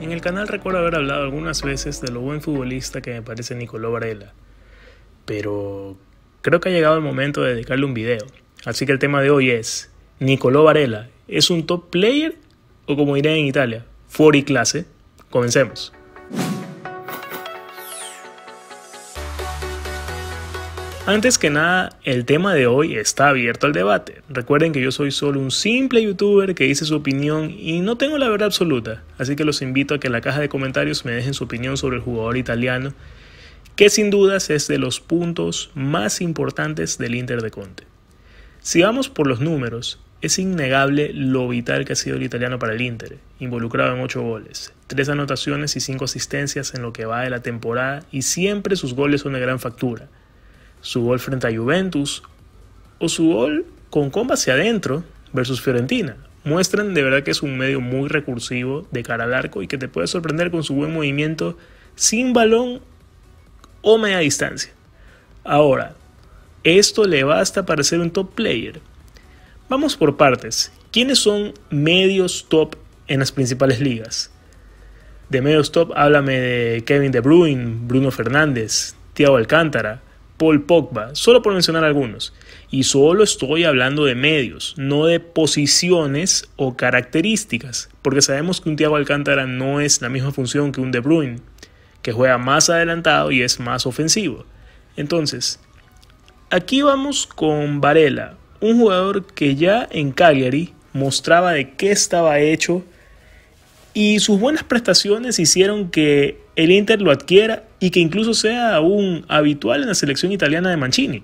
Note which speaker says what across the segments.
Speaker 1: En el canal recuerdo haber hablado algunas veces de lo buen futbolista que me parece Nicolò Varela, pero creo que ha llegado el momento de dedicarle un video. Así que el tema de hoy es, Nicolò Varela es un top player o como diré en Italia, fuori clase? Comencemos. Antes que nada, el tema de hoy está abierto al debate. Recuerden que yo soy solo un simple youtuber que dice su opinión y no tengo la verdad absoluta, así que los invito a que en la caja de comentarios me dejen su opinión sobre el jugador italiano, que sin dudas es de los puntos más importantes del Inter de Conte. Si vamos por los números, es innegable lo vital que ha sido el italiano para el Inter, involucrado en 8 goles, 3 anotaciones y 5 asistencias en lo que va de la temporada y siempre sus goles son de gran factura su gol frente a Juventus o su gol con comba hacia adentro versus Fiorentina. Muestran de verdad que es un medio muy recursivo de cara al arco y que te puede sorprender con su buen movimiento sin balón o media distancia. Ahora, esto le basta para ser un top player. Vamos por partes. ¿Quiénes son medios top en las principales ligas? De medios top háblame de Kevin De Bruyne, Bruno Fernández, Thiago Alcántara, Paul Pogba, solo por mencionar algunos. Y solo estoy hablando de medios, no de posiciones o características, porque sabemos que un Thiago Alcántara no es la misma función que un De Bruyne, que juega más adelantado y es más ofensivo. Entonces, aquí vamos con Varela, un jugador que ya en Cagliari mostraba de qué estaba hecho y sus buenas prestaciones hicieron que el Inter lo adquiera y que incluso sea aún habitual en la selección italiana de Mancini.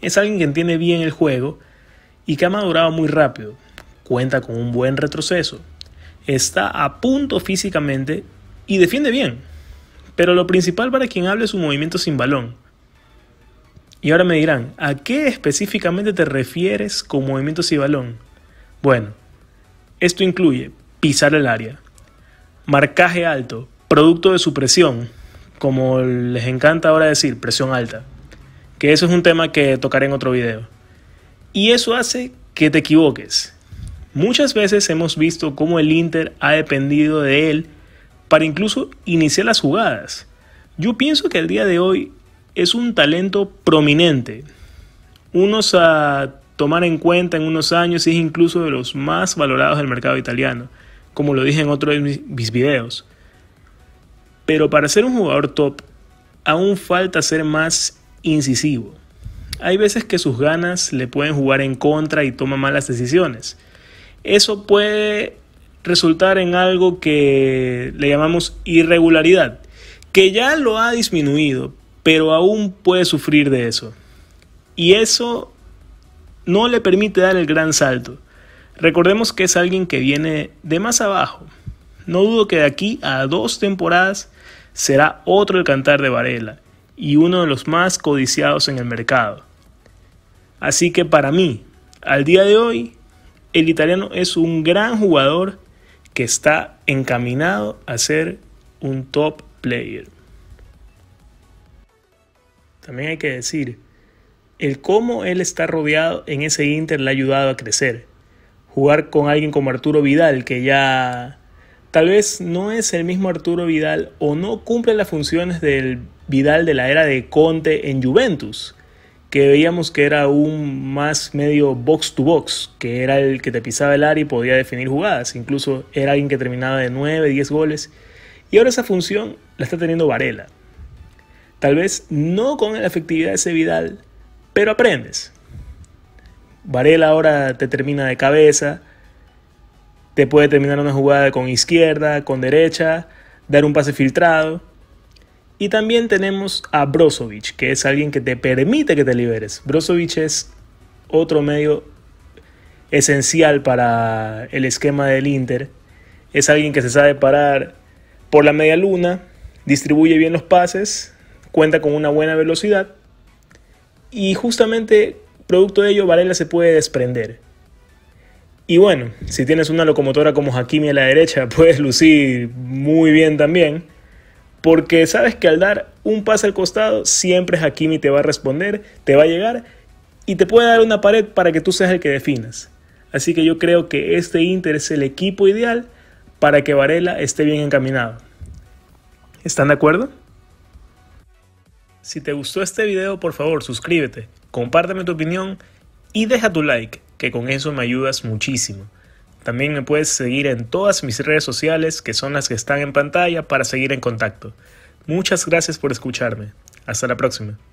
Speaker 1: Es alguien que entiende bien el juego y que ha madurado muy rápido. Cuenta con un buen retroceso. Está a punto físicamente y defiende bien. Pero lo principal para quien hable es un movimiento sin balón. Y ahora me dirán, ¿a qué específicamente te refieres con movimiento sin balón? Bueno, esto incluye pisar el área, marcaje alto, producto de su presión, como les encanta ahora decir, presión alta. Que eso es un tema que tocaré en otro video. Y eso hace que te equivoques. Muchas veces hemos visto cómo el Inter ha dependido de él para incluso iniciar las jugadas. Yo pienso que el día de hoy es un talento prominente. Unos a tomar en cuenta en unos años y es incluso de los más valorados del mercado italiano, como lo dije en otro de mis videos. Pero para ser un jugador top, aún falta ser más incisivo. Hay veces que sus ganas le pueden jugar en contra y toma malas decisiones. Eso puede resultar en algo que le llamamos irregularidad, que ya lo ha disminuido, pero aún puede sufrir de eso. Y eso no le permite dar el gran salto. Recordemos que es alguien que viene de más abajo. No dudo que de aquí a dos temporadas será otro el cantar de Varela y uno de los más codiciados en el mercado. Así que para mí, al día de hoy, el italiano es un gran jugador que está encaminado a ser un top player. También hay que decir, el cómo él está rodeado en ese Inter le ha ayudado a crecer. Jugar con alguien como Arturo Vidal, que ya Tal vez no es el mismo Arturo Vidal o no cumple las funciones del Vidal de la era de Conte en Juventus, que veíamos que era un más medio box to box, que era el que te pisaba el área y podía definir jugadas, incluso era alguien que terminaba de 9, 10 goles, y ahora esa función la está teniendo Varela. Tal vez no con la efectividad de ese Vidal, pero aprendes. Varela ahora te termina de cabeza, te puede terminar una jugada con izquierda, con derecha, dar un pase filtrado. Y también tenemos a Brozovic, que es alguien que te permite que te liberes. Brozovic es otro medio esencial para el esquema del Inter. Es alguien que se sabe parar por la media luna, distribuye bien los pases, cuenta con una buena velocidad. Y justamente producto de ello, Varela se puede desprender. Y bueno, si tienes una locomotora como Hakimi a la derecha, puedes lucir muy bien también. Porque sabes que al dar un pase al costado, siempre Hakimi te va a responder, te va a llegar y te puede dar una pared para que tú seas el que definas. Así que yo creo que este Inter es el equipo ideal para que Varela esté bien encaminado. ¿Están de acuerdo? Si te gustó este video, por favor suscríbete, compárteme tu opinión y deja tu like que con eso me ayudas muchísimo. También me puedes seguir en todas mis redes sociales, que son las que están en pantalla, para seguir en contacto. Muchas gracias por escucharme. Hasta la próxima.